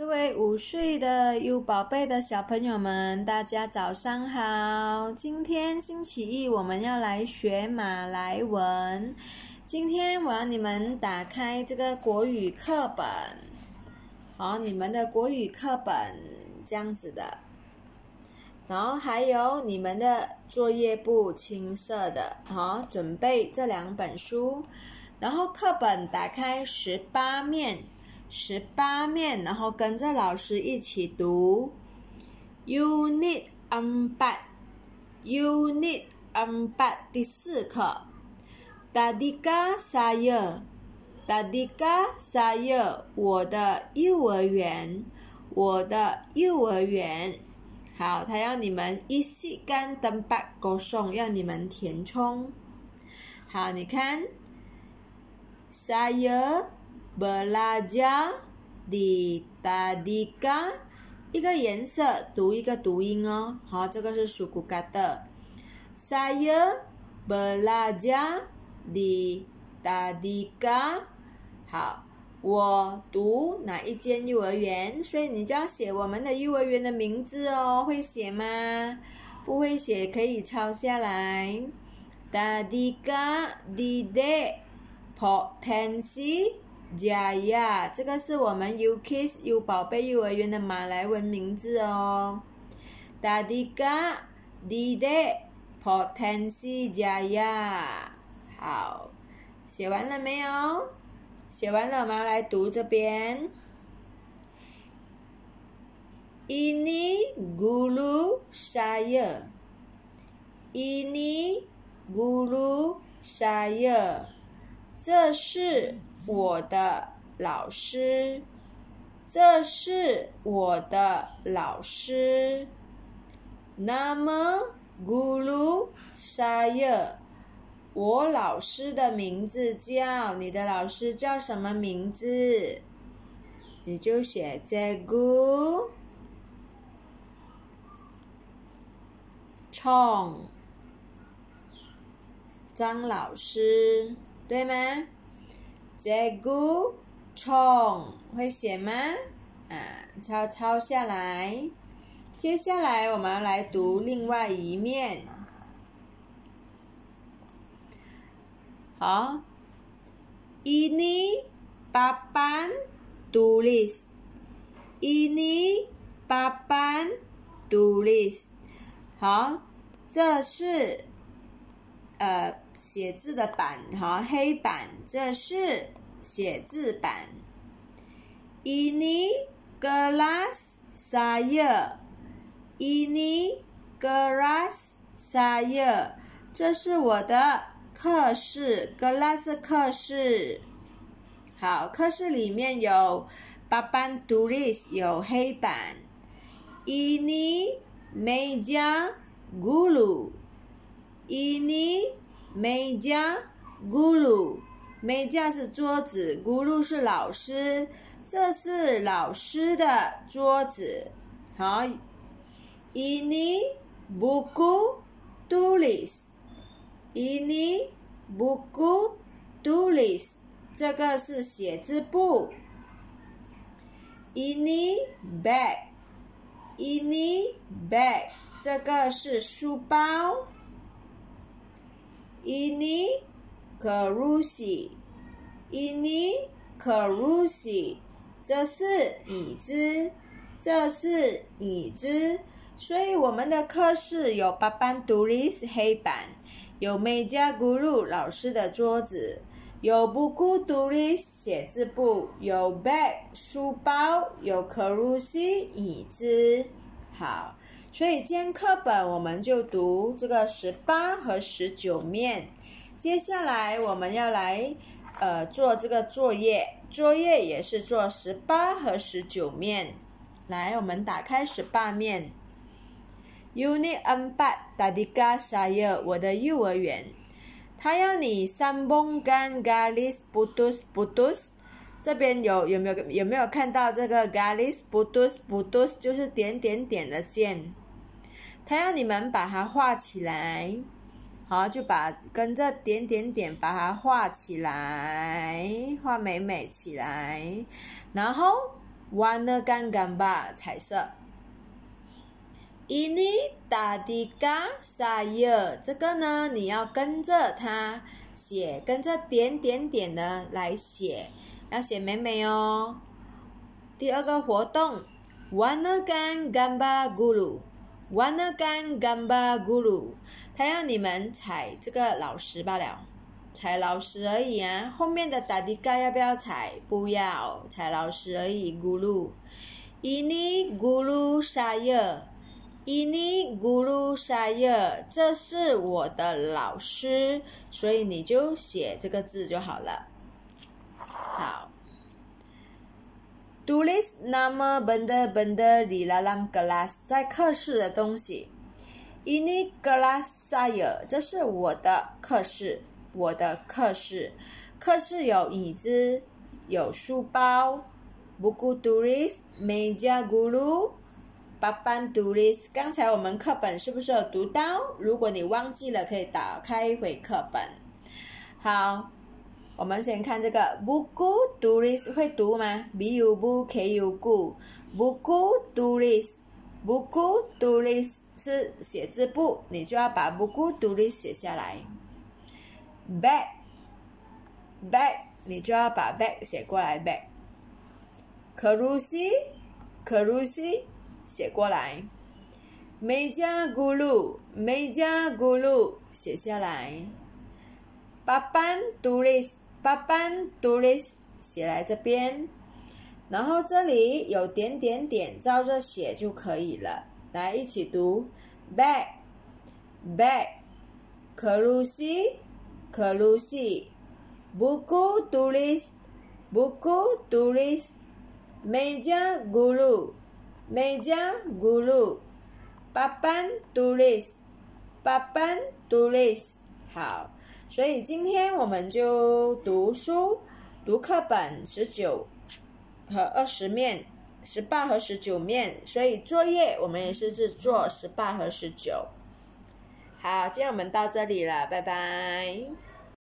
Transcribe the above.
各位五岁的有宝贝的小朋友们，大家早上好！今天星期一，我们要来学马来文。今天我要你们打开这个国语课本，好，你们的国语课本这样子的，然后还有你们的作业簿青色的，好，准备这两本书，然后课本打开十八面。十八面，然后跟着老师一起读。Unit 四十八，Unit 四十八第四课。Tadika saya，Tadika saya 我的幼儿园，我的幼儿园。好，他要你们一细跟读背，歌送，要你们填充。好，你看，saya。belajar di tadika，一个颜色读一个读音哦。好，这个是属骨干的。saya belajar di tadika，好，我读哪一间幼儿园？所以你就要写我们的幼儿园的名字哦。会写吗？不会写可以抄下来。tadika di de potensi。呀呀，这个是我们 U Kids 有宝贝幼儿园的马来文名字哦。达迪嘎迪德 potensi 呀呀，好，写完了没有？写完了，我们要来读这边。Ini guru saya. Ini guru saya. 这是我的老师，这是我的老师。那么，古鲁沙热，我老师的名字叫你的老师叫什么名字？你就写这个，g 张老师。对吗？这个从会写吗？啊，抄抄下来。接下来我们来读另外一面。好，ini papan tulis，ini papan tulis。好，这是，呃。写字的板和黑板，这是写字板。Ini gelas saring，ini gelas saring，这是我的课室，gelas 课室。好，课室里面有 baban tulis 有黑板。Ini meja gulung，ini Meja guru，Meja 是桌子，Guru 是老师，这是老师的桌子。好，Ini buku tulis，Ini buku tulis，这个是写字簿。Ini bag，Ini bag，这个是书包。Ini, krushi, ini, krushi，这是椅子，这是椅子。所以我们的课室有 b a b a n u l i s 黑板，有 meja guru 老师的桌子，有 buku u l i s 写字簿，有 bag 书包，有 krushi 椅子。好。所以今天课本我们就读这个十八和十九面。接下来我们要来，呃，做这个作业，作业也是做十八和十九面。来，我们打开十八面。Unit empat tadika saya，我的幼儿园，它要你 sambungkan garis putus putus。这边有有没有有没有看到这个 garis putus putus，就是点点点的线？他要你们把它画起来，好，就把跟着点点点把它画起来，画美美起来。然后 w 了 n e 吧，彩色，ini tadi kaya 这个呢，你要跟着它写，跟着点点点的来写，要写美美哦。第二个活动 w a n e 吧，gan gamba g u u Wanagan g a m b a guru，他要你们踩这个老师罢了，踩老师而已啊。后面的打 a 盖要不要踩？不要，踩老师而已。Guru，ini guru saya，ini guru saya，这是我的老师，所以你就写这个字就好了。好。d u l i s nama benda-benda di l a l a m g e l a s 在课室的东西。Ini gelas saya，这是我的课室，我的课室。课室有椅子，有书包。b u k u t d u l i s m e j a g guru，把班 d u l i s 刚才我们课本是不是有读到？如果你忘记了，可以打开回课本。好。我们先看这个 buku tulis 会读吗？b u b k u k u buku tulis，buku tulis 是写字簿，你就要把 buku tulis 写下来。back，back 你就要把 back 写过来。back。kerusi，kerusi 写过来。meja guru，meja guru 写下来。papan tulis d 板杜 i s 写来这边，然后这里有点点点，照着写就可以了。来一起读，bag，bag，克鲁西，克鲁 u m 谷 j 丽斯，布谷杜丽斯，梅 a n d 梅加古鲁，巴板杜丽斯，巴板杜 i s 好。所以今天我们就读书，读课本十九和二十面，十八和十九面。所以作业我们也是只做十八和十九。好，今天我们到这里了，拜拜。